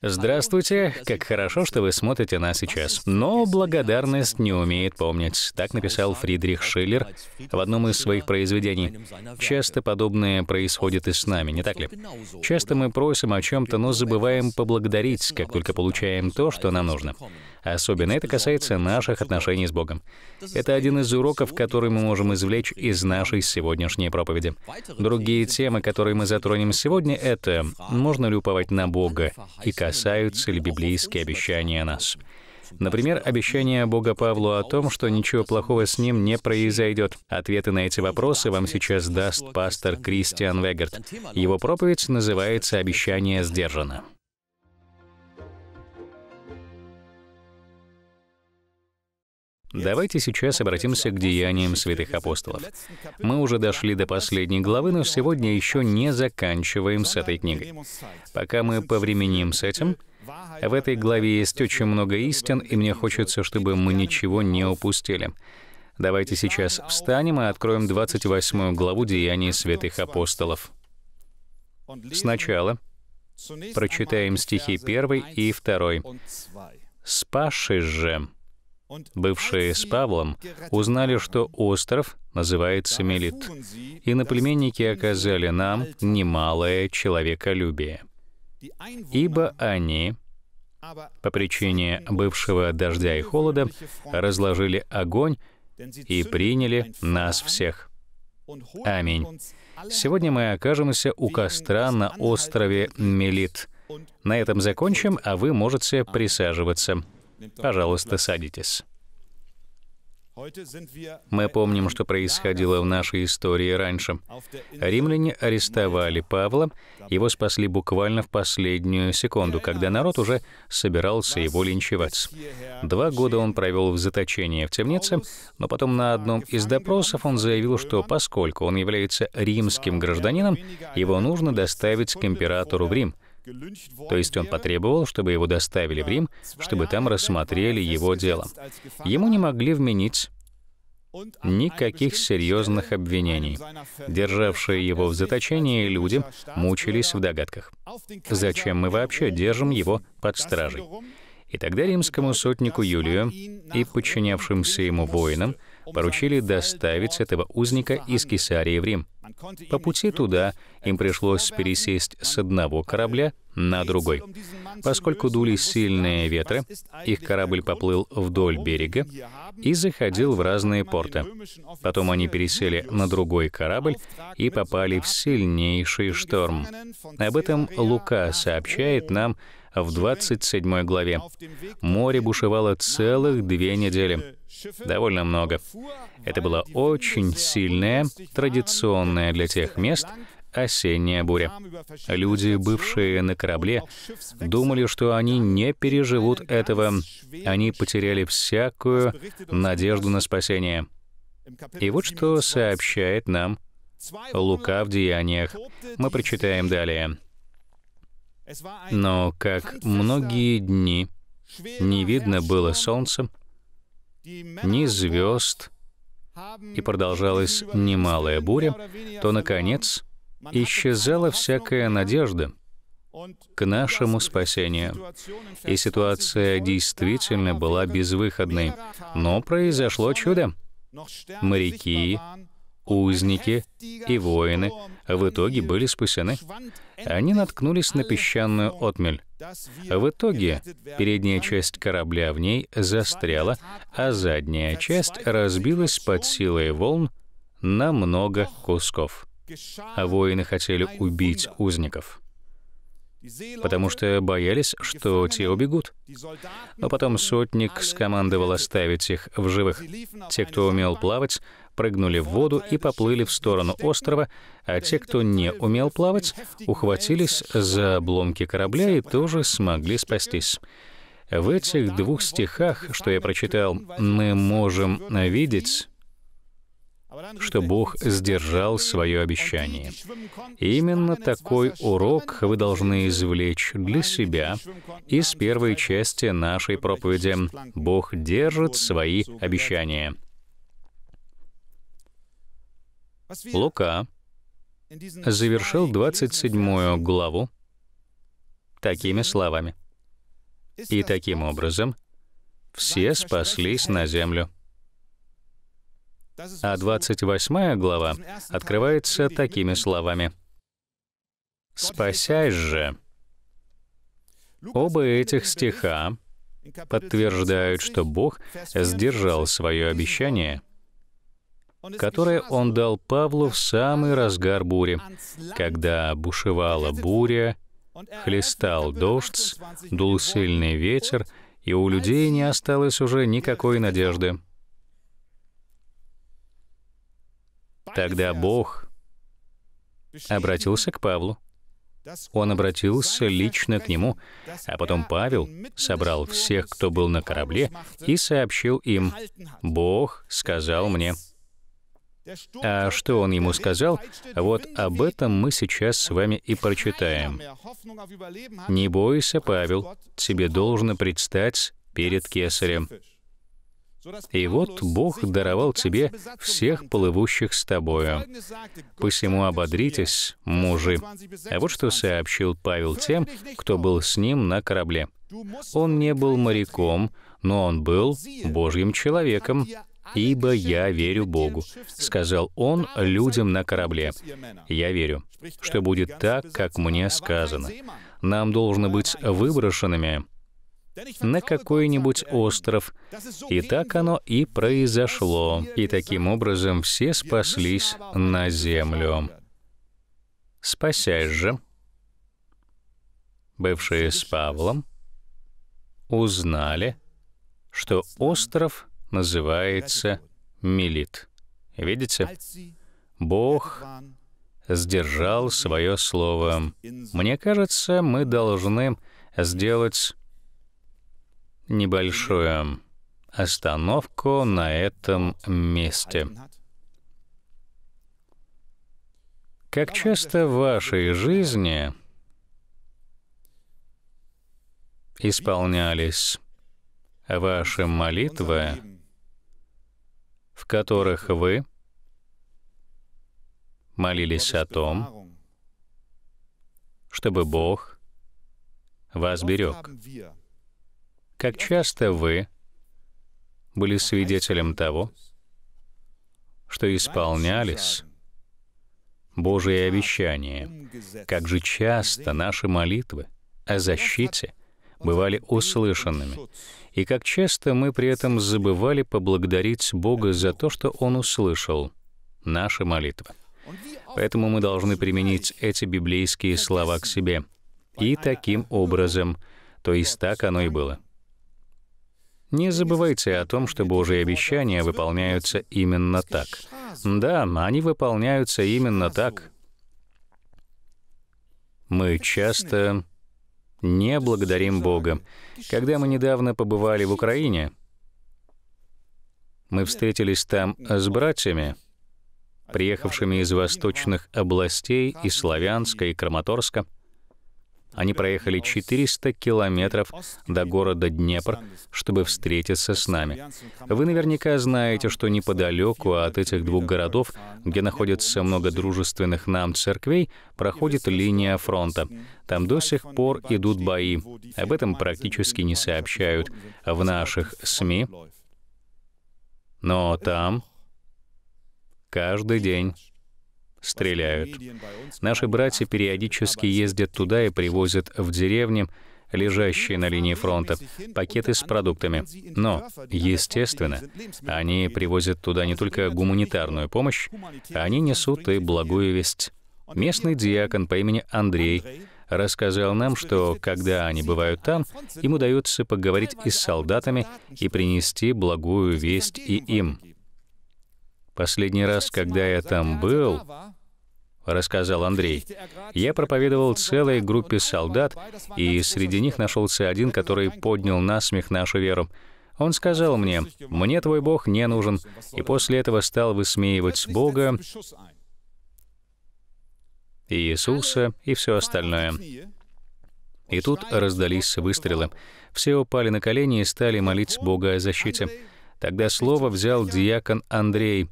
Здравствуйте, как хорошо, что вы смотрите нас сейчас. Но благодарность не умеет помнить. Так написал Фридрих Шиллер в одном из своих произведений. Часто подобное происходит и с нами, не так ли? Часто мы просим о чем-то, но забываем поблагодарить, как только получаем то, что нам нужно. Особенно это касается наших отношений с Богом. Это один из уроков, который мы можем извлечь из нашей сегодняшней проповеди. Другие темы, которые мы затронем сегодня, это «Можно ли уповать на Бога?» и «Касаются ли библейские обещания нас?» Например, обещание Бога Павлу о том, что ничего плохого с ним не произойдет. Ответы на эти вопросы вам сейчас даст пастор Кристиан Вегард. Его проповедь называется «Обещание сдержано». Давайте сейчас обратимся к деяниям святых апостолов. Мы уже дошли до последней главы, но сегодня еще не заканчиваем с этой книгой. Пока мы повременим с этим, в этой главе есть очень много истин, и мне хочется, чтобы мы ничего не упустили. Давайте сейчас встанем и откроем 28 главу Деяний святых апостолов. Сначала прочитаем стихи 1 и 2. «Спаши же, Бывшие с Павлом узнали, что остров называется Мелит, и наплеменники оказали нам немалое человеколюбие. Ибо они, по причине бывшего дождя и холода, разложили огонь и приняли нас всех. Аминь. Сегодня мы окажемся у костра на острове Мелит. На этом закончим, а вы можете присаживаться. Пожалуйста, садитесь. Мы помним, что происходило в нашей истории раньше. Римляне арестовали Павла, его спасли буквально в последнюю секунду, когда народ уже собирался его линчевать. Два года он провел в заточении в темнице, но потом на одном из допросов он заявил, что поскольку он является римским гражданином, его нужно доставить к императору в Рим — то есть он потребовал, чтобы его доставили в Рим, чтобы там рассмотрели его дело. Ему не могли вменить никаких серьезных обвинений. Державшие его в заточении люди мучились в догадках. Зачем мы вообще держим его под стражей? И тогда римскому сотнику Юлию и подчинявшимся ему воинам — поручили доставить этого узника из Кесарии в Рим. По пути туда им пришлось пересесть с одного корабля на другой. Поскольку дули сильные ветры, их корабль поплыл вдоль берега и заходил в разные порты. Потом они пересели на другой корабль и попали в сильнейший шторм. Об этом Лука сообщает нам в 27 главе. Море бушевало целых две недели. Довольно много. Это была очень сильная, традиционная для тех мест, осенняя буря. Люди, бывшие на корабле, думали, что они не переживут этого. Они потеряли всякую надежду на спасение. И вот что сообщает нам Лука в Деяниях. Мы прочитаем далее. Но, как многие дни, не видно было солнца, ни звезд, и продолжалась немалая буря, то, наконец, исчезала всякая надежда к нашему спасению. И ситуация действительно была безвыходной. Но произошло чудо. Моряки Узники и воины в итоге были спасены. Они наткнулись на песчаную отмель. В итоге передняя часть корабля в ней застряла, а задняя часть разбилась под силой волн на много кусков. А воины хотели убить узников потому что боялись, что те убегут. Но потом сотник скомандовал оставить их в живых. Те, кто умел плавать, прыгнули в воду и поплыли в сторону острова, а те, кто не умел плавать, ухватились за обломки корабля и тоже смогли спастись. В этих двух стихах, что я прочитал, мы можем видеть что Бог сдержал свое обещание. Именно такой урок вы должны извлечь для себя из первой части нашей проповеди «Бог держит свои обещания». Лука завершил 27 главу такими словами. И таким образом все спаслись на землю. А 28 глава открывается такими словами. «Спасясь же». Оба этих стиха подтверждают, что Бог сдержал свое обещание — которое он дал Павлу в самый разгар бури, когда бушевала буря, э, хлестал дождь, дул сильный ветер, и у людей не осталось уже никакой надежды. Тогда Бог обратился к Павлу. Он обратился лично к нему, а потом Павел собрал всех, кто был на корабле, и сообщил им, «Бог сказал мне». А что он ему сказал, вот об этом мы сейчас с вами и прочитаем. «Не бойся, Павел, тебе должно предстать перед кесарем». И вот Бог даровал тебе всех плывущих с тобою. Посему ободритесь, мужи. А вот что сообщил Павел тем, кто был с ним на корабле. Он не был моряком, но он был Божьим человеком, «Ибо я верю Богу», — сказал он людям на корабле. «Я верю, что будет так, как мне сказано. Нам должно быть выброшенными на какой-нибудь остров. И так оно и произошло. И таким образом все спаслись на землю. Спасясь же, бывшие с Павлом, узнали, что остров — называется милит. Видите? Бог сдержал свое слово. Мне кажется, мы должны сделать небольшую остановку на этом месте. Как часто в вашей жизни исполнялись ваши молитвы в которых вы молились о том, чтобы Бог вас берег. Как часто вы были свидетелем того, что исполнялись Божие обещания, как же часто наши молитвы о защите бывали услышанными, и как часто мы при этом забывали поблагодарить Бога за то, что Он услышал наши молитвы. Поэтому мы должны применить эти библейские слова к себе. И таким образом, то есть так оно и было. Не забывайте о том, что Божьи обещания выполняются именно так. Да, они выполняются именно так. Мы часто не благодарим Бога. Когда мы недавно побывали в Украине, мы встретились там с братьями, приехавшими из восточных областей, из Славянска и Краматорска — они проехали 400 километров до города Днепр, чтобы встретиться с нами. Вы наверняка знаете, что неподалеку от этих двух городов, где находится много дружественных нам церквей, проходит линия фронта. Там до сих пор идут бои. Об этом практически не сообщают в наших СМИ. Но там каждый день стреляют. Наши братья периодически ездят туда и привозят в деревни, лежащие на линии фронта, пакеты с продуктами. Но, естественно, они привозят туда не только гуманитарную помощь, они несут и благую весть. Местный диакон по имени Андрей рассказал нам, что когда они бывают там, им удается поговорить и с солдатами и принести благую весть и им. Последний раз, когда я там был, рассказал Андрей. Я проповедовал целой группе солдат, и среди них нашелся один, который поднял насмех нашу веру. Он сказал мне, «Мне твой Бог не нужен», и после этого стал высмеивать Бога, Иисуса и все остальное. И тут раздались выстрелы. Все упали на колени и стали молить Бога о защите. Тогда слово взял диакон Андрей.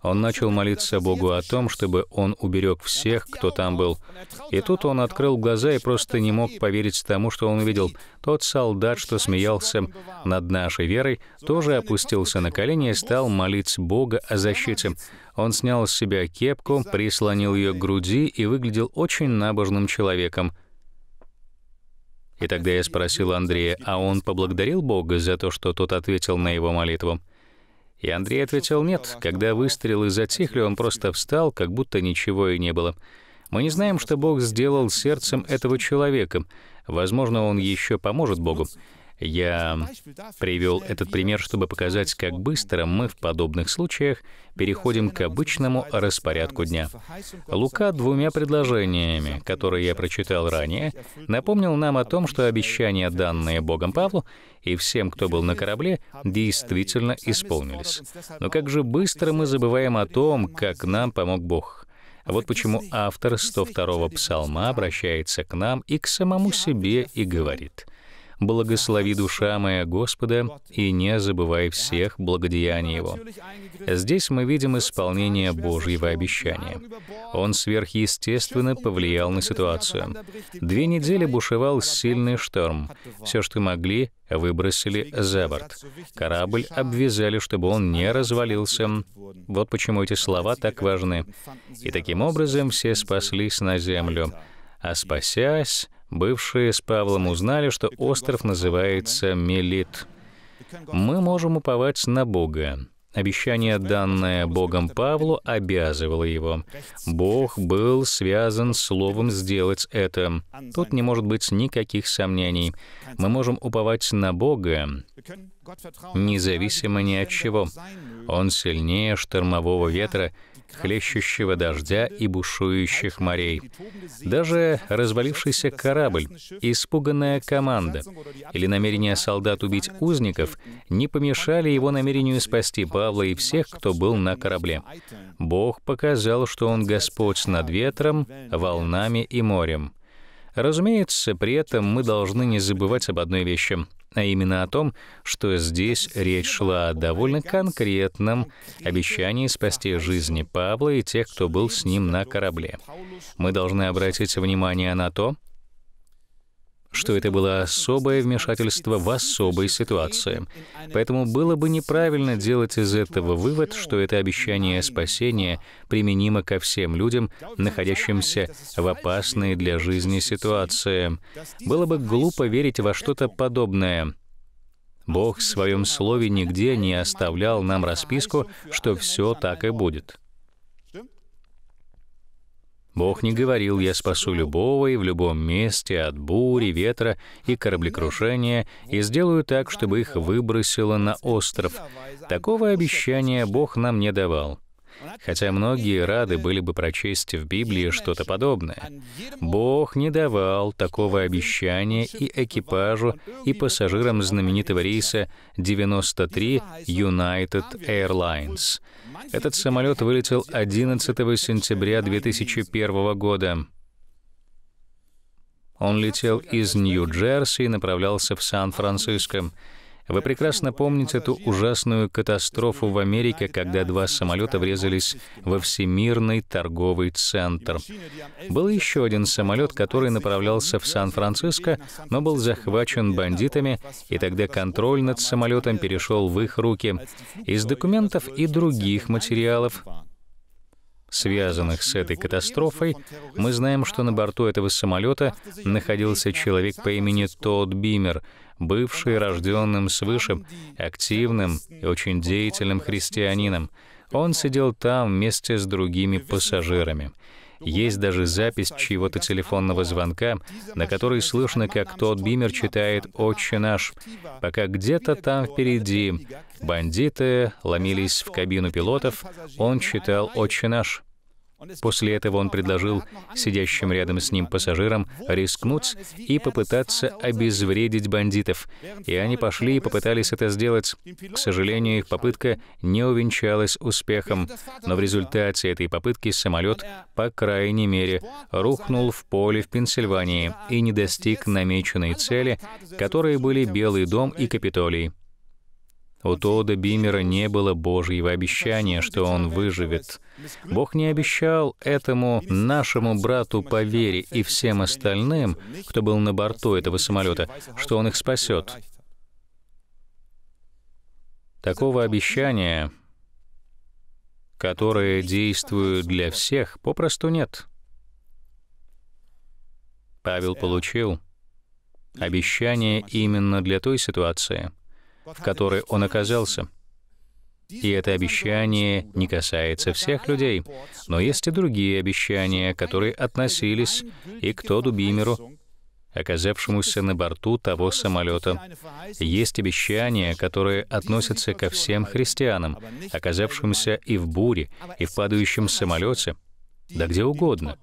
Он начал молиться Богу о том, чтобы он уберег всех, кто там был. И тут он открыл глаза и просто не мог поверить тому, что он увидел. Тот солдат, что смеялся над нашей верой, тоже опустился на колени и стал молить Бога о защите. Он снял с себя кепку, прислонил ее к груди и выглядел очень набожным человеком. И тогда я спросил Андрея, а он поблагодарил Бога за то, что тот ответил на его молитву? И Андрей ответил «нет». Когда выстрелы затихли, он просто встал, как будто ничего и не было. Мы не знаем, что Бог сделал сердцем этого человека. Возможно, он еще поможет Богу. Я привел этот пример, чтобы показать, как быстро мы в подобных случаях переходим к обычному распорядку дня. Лука двумя предложениями, которые я прочитал ранее, напомнил нам о том, что обещания, данные Богом Павлу, и всем, кто был на корабле, действительно исполнились. Но как же быстро мы забываем о том, как нам помог Бог. Вот почему автор 102-го псалма обращается к нам и к самому себе и говорит — благослови душа моя Господа, и не забывай всех благодеяний Его». Здесь мы видим исполнение Божьего обещания. Он сверхъестественно повлиял на ситуацию. Две недели бушевал сильный шторм. Все, что могли, выбросили за борт. Корабль обвязали, чтобы он не развалился. Вот почему эти слова так важны. И таким образом все спаслись на землю. А спасясь, Бывшие с Павлом узнали, что остров называется Мелит. Мы можем уповать на Бога. Обещание, данное Богом Павлу, обязывало его. Бог был связан словом «сделать это». Тут не может быть никаких сомнений. Мы можем уповать на Бога, независимо ни от чего. Он сильнее штормового ветра, хлещущего дождя и бушующих морей. Даже развалившийся корабль, испуганная команда или намерение солдат убить узников не помешали его намерению спасти Павла и всех, кто был на корабле. Бог показал, что он Господь над ветром, волнами и морем. Разумеется, при этом мы должны не забывать об одной вещи, а именно о том, что здесь речь шла о довольно конкретном обещании спасти жизни Павла и тех, кто был с ним на корабле. Мы должны обратить внимание на то, что это было особое вмешательство в особой ситуации. Поэтому было бы неправильно делать из этого вывод, что это обещание спасения применимо ко всем людям, находящимся в опасной для жизни ситуации. Было бы глупо верить во что-то подобное. Бог в своем слове нигде не оставлял нам расписку, что все так и будет. Бог не говорил, «Я спасу любого и в любом месте от бури, ветра и кораблекрушения и сделаю так, чтобы их выбросило на остров». Такого обещания Бог нам не давал. Хотя многие рады были бы прочесть в Библии что-то подобное. Бог не давал такого обещания и экипажу, и пассажирам знаменитого рейса 93 United Airlines. Этот самолет вылетел 11 сентября 2001 года. Он летел из Нью-Джерси и направлялся в Сан-Франциско. Вы прекрасно помните эту ужасную катастрофу в Америке, когда два самолета врезались во Всемирный торговый центр. Был еще один самолет, который направлялся в Сан-Франциско, но был захвачен бандитами, и тогда контроль над самолетом перешел в их руки. Из документов и других материалов связанных с этой катастрофой, мы знаем, что на борту этого самолета находился человек по имени Тодд Бимер, бывший рожденным свыше, активным и очень деятельным христианином. Он сидел там вместе с другими пассажирами. Есть даже запись чьего-то телефонного звонка, на которой слышно, как тот Бимер читает «Отче наш», пока где-то там впереди бандиты ломились в кабину пилотов, он читал «Отче наш». После этого он предложил сидящим рядом с ним пассажирам рискнуть и попытаться обезвредить бандитов. И они пошли и попытались это сделать. К сожалению, их попытка не увенчалась успехом, но в результате этой попытки самолет, по крайней мере, рухнул в поле в Пенсильвании и не достиг намеченной цели, которые были Белый дом и Капитолий. У Тода Бимера не было Божьего обещания, что он выживет. Бог не обещал этому нашему брату по вере и всем остальным, кто был на борту этого самолета, что он их спасет. Такого обещания, которое действует для всех, попросту нет. Павел получил обещание именно для той ситуации — в которой он оказался. И это обещание не касается всех людей, но есть и другие обещания, которые относились и к Тоду Бимеру, оказавшемуся на борту того самолета. Есть обещания, которые относятся ко всем христианам, оказавшимся и в буре, и в падающем самолете, да где угодно.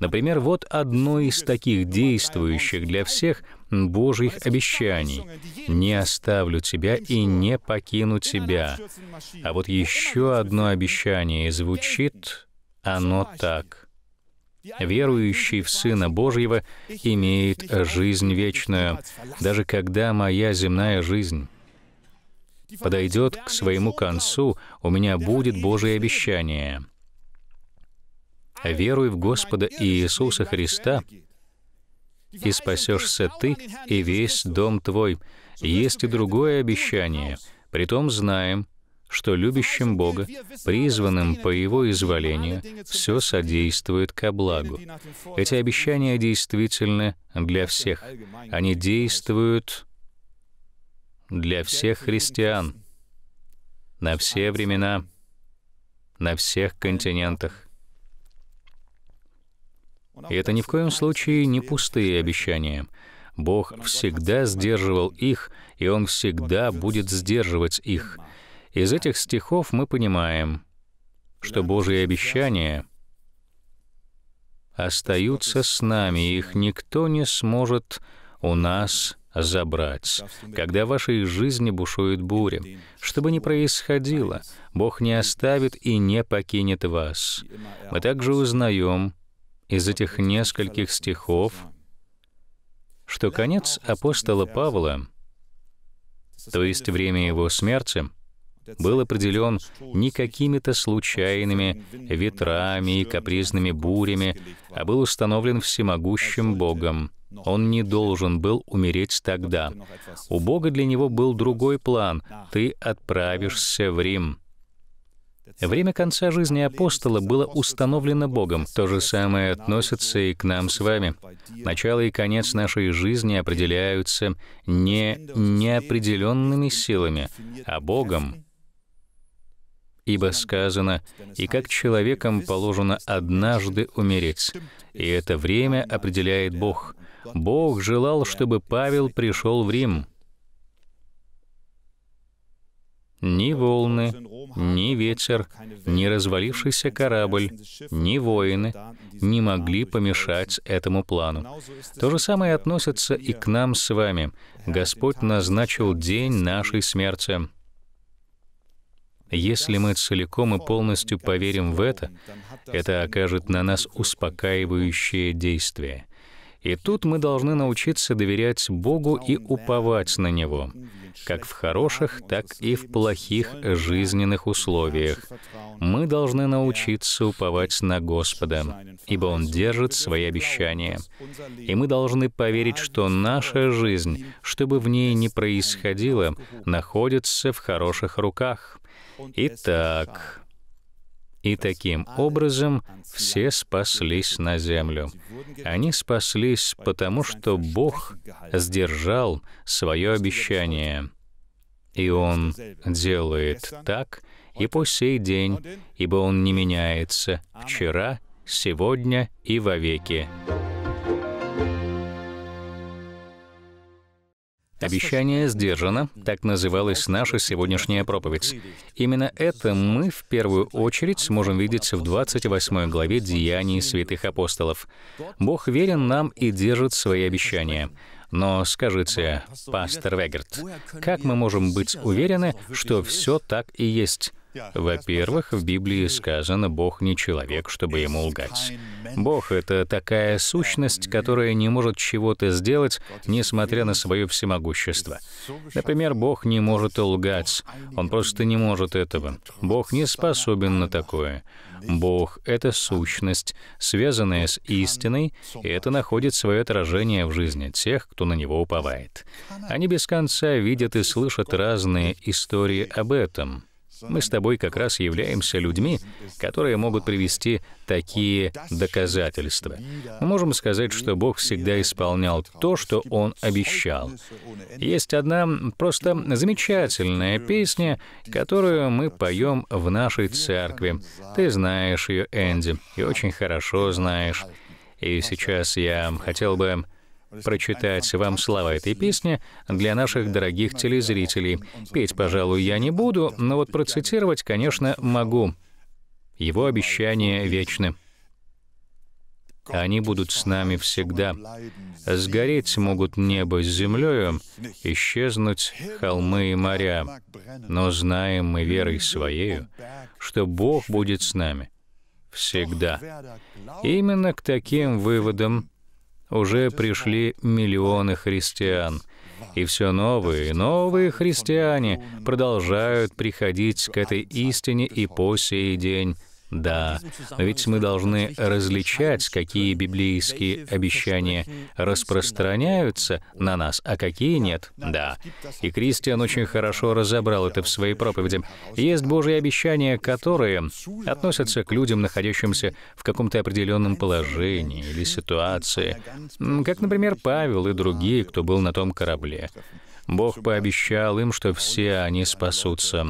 Например, вот одно из таких действующих для всех Божьих обещаний. «Не оставлю тебя и не покину тебя». А вот еще одно обещание звучит, оно так — верующий в Сына Божьего, имеет жизнь вечную, даже когда моя земная жизнь подойдет к своему концу, у меня будет Божие обещание — веруй в Господа Иисуса Христа, и спасешься ты и весь дом твой. Есть и другое обещание. Притом знаем, что любящим Бога, призванным по Его изволению, все содействует ко благу. Эти обещания действительны для всех. Они действуют для всех христиан на все времена, на всех континентах. И это ни в коем случае не пустые обещания. Бог всегда сдерживал их, и Он всегда будет сдерживать их. Из этих стихов мы понимаем, что Божьи обещания остаются с нами, их никто не сможет у нас забрать. Когда в вашей жизни бушует буря, что бы ни происходило, Бог не оставит и не покинет вас. Мы также узнаем, из этих нескольких стихов, что конец апостола Павла, то есть время его смерти, был определен не какими-то случайными ветрами и капризными бурями, а был установлен всемогущим Богом. Он не должен был умереть тогда. У Бога для него был другой план — «Ты отправишься в Рим». Время конца жизни апостола было установлено Богом. То же самое относится и к нам с вами. Начало и конец нашей жизни определяются не неопределенными силами, а Богом. Ибо сказано, и как человеком положено однажды умереть. И это время определяет Бог. Бог желал, чтобы Павел пришел в Рим ни волны, ни ветер, ни развалившийся корабль, ни воины не могли помешать этому плану. То же самое относится и к нам с вами. Господь назначил день нашей смерти. Если мы целиком и полностью поверим в это, это окажет на нас успокаивающее действие. И тут мы должны научиться доверять Богу и уповать на Него как в хороших, так и в плохих жизненных условиях. Мы должны научиться уповать на Господа, ибо Он держит свои обещания. И мы должны поверить, что наша жизнь, чтобы в ней не происходило, находится в хороших руках. Итак, и таким образом все спаслись на землю. Они спаслись, потому что Бог сдержал свое обещание. И Он делает так и по сей день, ибо Он не меняется вчера, сегодня и вовеки. веки. Обещание сдержано, так называлась наша сегодняшняя проповедь. Именно это мы в первую очередь сможем видеть в 28 главе Деяний святых апостолов. Бог верен нам и держит свои обещания. Но скажите, пастор Вегарт, как мы можем быть уверены, что все так и есть? Во-первых, в Библии сказано, Бог не человек, чтобы ему лгать. Бог — это такая сущность, которая не может чего-то сделать, несмотря на свое всемогущество. Например, Бог не может лгать, Он просто не может этого. Бог не способен на такое. Бог — это сущность, связанная с истиной, и это находит свое отражение в жизни тех, кто на него уповает. Они без конца видят и слышат разные истории об этом. Мы с тобой как раз являемся людьми, которые могут привести такие доказательства. Мы можем сказать, что Бог всегда исполнял то, что Он обещал. Есть одна просто замечательная песня, которую мы поем в нашей церкви. Ты знаешь ее, Энди, и очень хорошо знаешь. И сейчас я хотел бы прочитать вам слова этой песни для наших дорогих телезрителей. Петь, пожалуй, я не буду, но вот процитировать, конечно, могу. Его обещания вечны. Они будут с нами всегда. Сгореть могут небо с землею, исчезнуть холмы и моря. Но знаем мы верой своею, что Бог будет с нами всегда. именно к таким выводам уже пришли миллионы христиан. И все новые и новые христиане продолжают приходить к этой истине и по сей день. Да, но ведь мы должны различать, какие библейские обещания распространяются на нас, а какие нет. Да. И Кристиан очень хорошо разобрал это в своей проповеди. Есть Божьи обещания, которые относятся к людям, находящимся в каком-то определенном положении или ситуации, как, например, Павел и другие, кто был на том корабле. Бог пообещал им, что все они спасутся.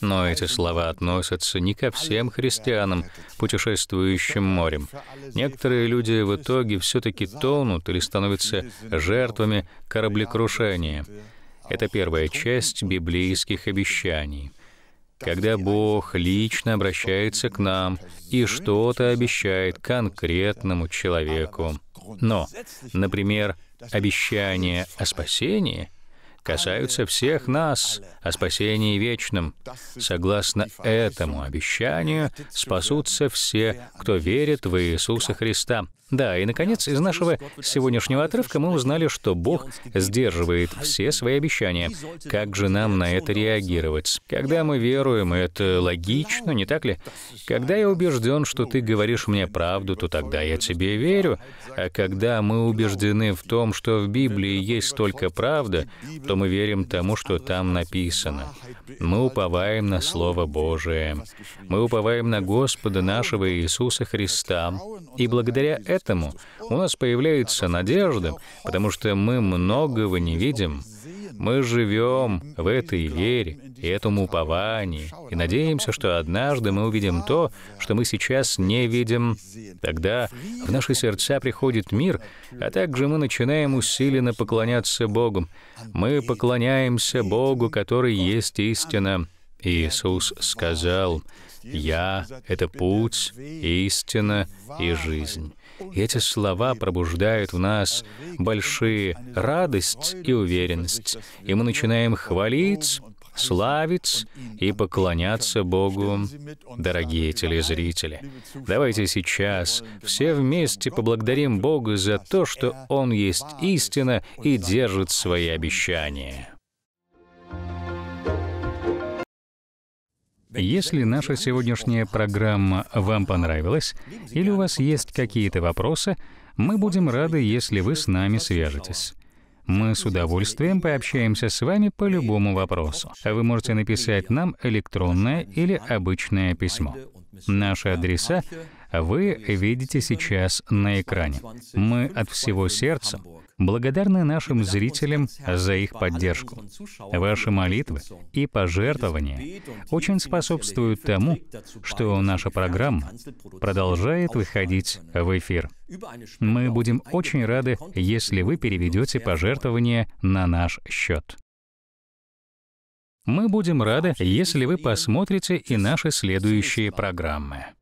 Но эти слова относятся не ко всем христианам, путешествующим морем. Некоторые люди в итоге все-таки тонут или становятся жертвами кораблекрушения. Это первая часть библейских обещаний. Когда Бог лично обращается к нам и что-то обещает конкретному человеку. Но, например, обещание о спасении — касаются всех нас, о спасении вечном. Согласно этому обещанию спасутся все, кто верит в Иисуса Христа. Да, и, наконец, из нашего сегодняшнего отрывка мы узнали, что Бог сдерживает все свои обещания. Как же нам на это реагировать? Когда мы веруем, это логично, не так ли? Когда я убежден, что ты говоришь мне правду, то тогда я тебе верю. А когда мы убеждены в том, что в Библии есть только правда, то мы верим тому, что там написано. Мы уповаем на Слово Божие. Мы уповаем на Господа нашего Иисуса Христа. И благодаря этому Поэтому у нас появляется надежда, потому что мы многого не видим. Мы живем в этой вере и этому уповании, и надеемся, что однажды мы увидим то, что мы сейчас не видим. Тогда в наши сердца приходит мир, а также мы начинаем усиленно поклоняться Богу. Мы поклоняемся Богу, который есть истина. Иисус сказал, «Я — это путь, истина и жизнь». И эти слова пробуждают в нас большие радость и уверенность. И мы начинаем хвалить, славить и поклоняться Богу, дорогие телезрители. Давайте сейчас все вместе поблагодарим Бога за то, что Он есть истина и держит свои обещания. Если наша сегодняшняя программа вам понравилась или у вас есть какие-то вопросы, мы будем рады, если вы с нами свяжетесь. Мы с удовольствием пообщаемся с вами по любому вопросу. Вы можете написать нам электронное или обычное письмо. Наши адреса вы видите сейчас на экране. Мы от всего сердца благодарны нашим зрителям за их поддержку. Ваши молитвы и пожертвования очень способствуют тому, что наша программа продолжает выходить в эфир. Мы будем очень рады, если вы переведете пожертвования на наш счет. Мы будем рады, если вы посмотрите и наши следующие программы.